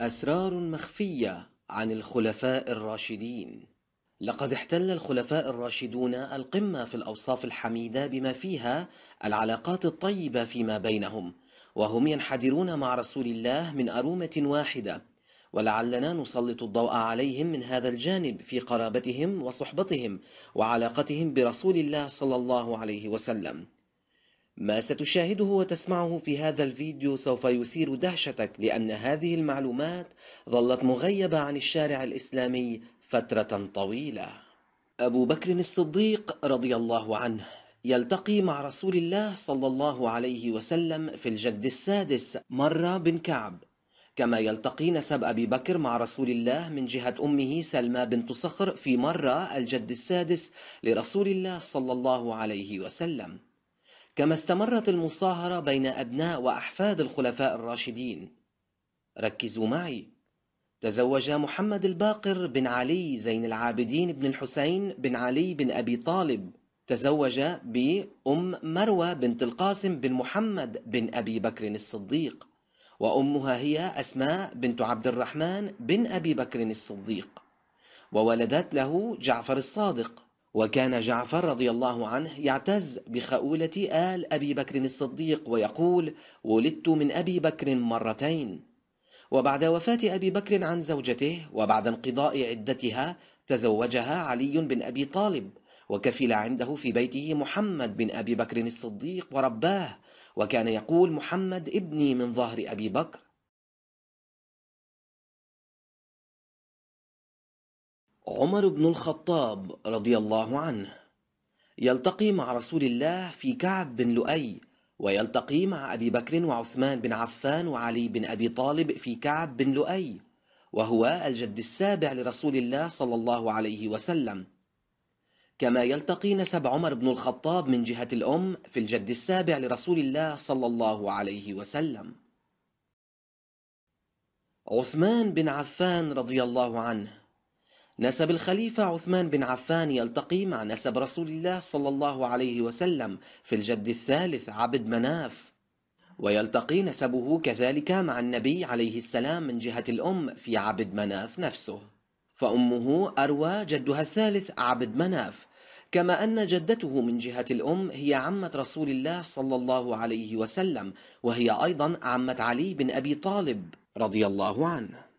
أسرار مخفية عن الخلفاء الراشدين لقد احتل الخلفاء الراشدون القمة في الأوصاف الحميدة بما فيها العلاقات الطيبة فيما بينهم وهم ينحدرون مع رسول الله من أرومة واحدة ولعلنا نسلط الضوء عليهم من هذا الجانب في قرابتهم وصحبتهم وعلاقتهم برسول الله صلى الله عليه وسلم ما ستشاهده وتسمعه في هذا الفيديو سوف يثير دهشتك لأن هذه المعلومات ظلت مغيبة عن الشارع الإسلامي فترة طويلة. أبو بكر الصديق رضي الله عنه يلتقي مع رسول الله صلى الله عليه وسلم في الجد السادس مرة بن كعب كما يلتقي نسب أبي بكر مع رسول الله من جهة أمه سلمى بنت صخر في مرة الجد السادس لرسول الله صلى الله عليه وسلم كما استمرت المصاهرة بين أبناء وأحفاد الخلفاء الراشدين ركزوا معي تزوج محمد الباقر بن علي زين العابدين بن الحسين بن علي بن أبي طالب تزوج بأم مروة بنت القاسم بن محمد بن أبي بكر الصديق وأمها هي أسماء بنت عبد الرحمن بن أبي بكر الصديق وولدت له جعفر الصادق وكان جعفر رضي الله عنه يعتز بخؤولة آل أبي بكر الصديق ويقول ولدت من أبي بكر مرتين وبعد وفاة أبي بكر عن زوجته وبعد انقضاء عدتها تزوجها علي بن أبي طالب وكفل عنده في بيته محمد بن أبي بكر الصديق ورباه وكان يقول محمد ابني من ظهر أبي بكر عمر بن الخطاب رضي الله عنه يلتقي مع رسول الله في كعب بن لؤي ويلتقي مع أبي بكر وعثمان بن عفان وعلي بن أبي طالب في كعب بن لؤي وهو الجد السابع لرسول الله صلى الله عليه وسلم كما يلتقي نسب عمر بن الخطاب من جهة الأم في الجد السابع لرسول الله صلى الله عليه وسلم عثمان بن عفان رضي الله عنه نسب الخليفة عثمان بن عفان يلتقي مع نسب رسول الله صلى الله عليه وسلم في الجد الثالث عبد مناف ويلتقي نسبه كذلك مع النبي عليه السلام من جهة الأم في عبد مناف نفسه فأمه أروى جدها الثالث عبد مناف كما أن جدته من جهة الأم هي عمة رسول الله صلى الله عليه وسلم وهي أيضا عمة علي بن أبي طالب رضي الله عنه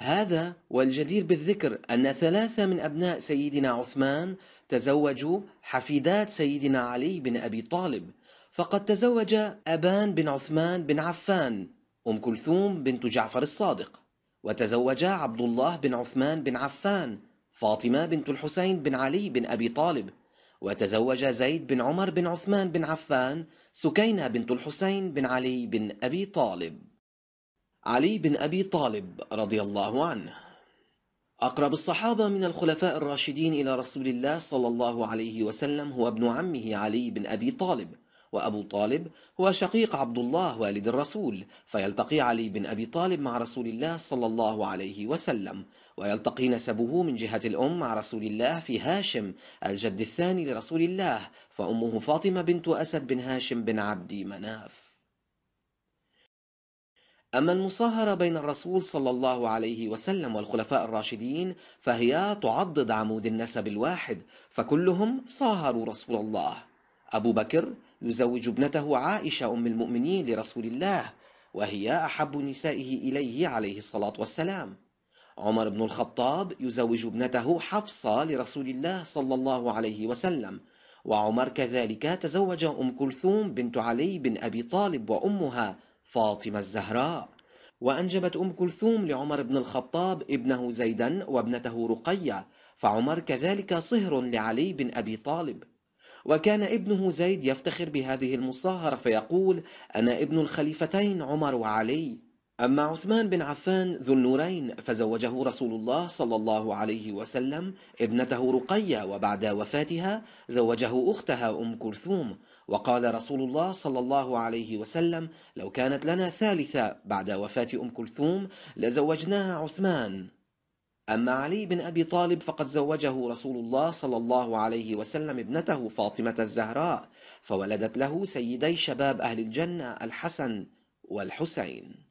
هذا والجدير بالذكر أن ثلاثة من أبناء سيدنا عثمان تزوجوا حفيدات سيدنا علي بن أبي طالب فقد تزوج أبان بن عثمان بن عفان أم كلثوم بنت جعفر الصادق وتزوج عبد الله بن عثمان بن عفان فاطمة بنت الحسين بن علي بن أبي طالب وتزوج زيد بن عمر بن عثمان بن عفان سكينة بنت الحسين بن علي بن أبي طالب علي بن أبي طالب رضي الله عنه أقرب الصحابة من الخلفاء الراشدين إلى رسول الله صلى الله عليه وسلم هو ابن عمه علي بن أبي طالب وأبو طالب هو شقيق عبد الله والد الرسول فيلتقي علي بن أبي طالب مع رسول الله صلى الله عليه وسلم ويلتقي نسبه من جهة الأم مع رسول الله في هاشم الجد الثاني لرسول الله فأمه فاطمة بنت أسد بن هاشم بن عبد مناف أما المصاهرة بين الرسول صلى الله عليه وسلم والخلفاء الراشدين فهي تعضد عمود النسب الواحد فكلهم صاهروا رسول الله أبو بكر يزوج ابنته عائشة أم المؤمنين لرسول الله وهي أحب نسائه إليه عليه الصلاة والسلام عمر بن الخطاب يزوج ابنته حفصة لرسول الله صلى الله عليه وسلم وعمر كذلك تزوج أم كلثوم بنت علي بن أبي طالب وأمها فاطمة الزهراء وأنجبت أم كلثوم لعمر بن الخطاب ابنه زيدا وابنته رقية فعمر كذلك صهر لعلي بن أبي طالب وكان ابنه زيد يفتخر بهذه المصاهرة فيقول أنا ابن الخليفتين عمر وعلي أما عثمان بن عفان ذو النورين فزوجه رسول الله صلى الله عليه وسلم ابنته رقية وبعد وفاتها زوجه أختها أم كلثوم وقال رسول الله صلى الله عليه وسلم لو كانت لنا ثالثة بعد وفاة أم كلثوم لزوجناها عثمان أما علي بن أبي طالب فقد زوجه رسول الله صلى الله عليه وسلم ابنته فاطمة الزهراء فولدت له سيدي شباب أهل الجنة الحسن والحسين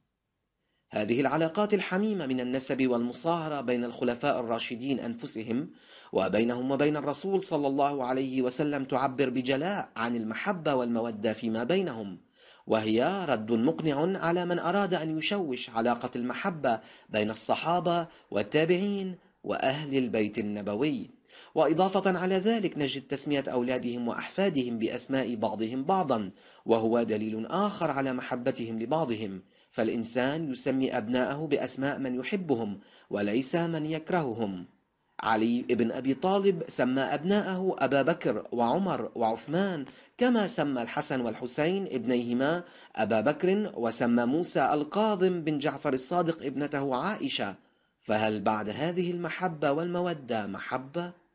هذه العلاقات الحميمة من النسب والمصاهرة بين الخلفاء الراشدين أنفسهم وبينهم وبين الرسول صلى الله عليه وسلم تعبر بجلاء عن المحبة والمودة فيما بينهم وهي رد مقنع على من أراد أن يشوش علاقة المحبة بين الصحابة والتابعين وأهل البيت النبوي وإضافة على ذلك نجد تسمية أولادهم وأحفادهم بأسماء بعضهم بعضا وهو دليل آخر على محبتهم لبعضهم فالإنسان يسمي أبناءه بأسماء من يحبهم وليس من يكرههم علي بن أبي طالب سمى أبناءه أبا بكر وعمر وعثمان كما سمى الحسن والحسين ابنيهما أبا بكر وسمى موسى القاضم بن جعفر الصادق ابنته عائشة فهل بعد هذه المحبة والمودة محبة؟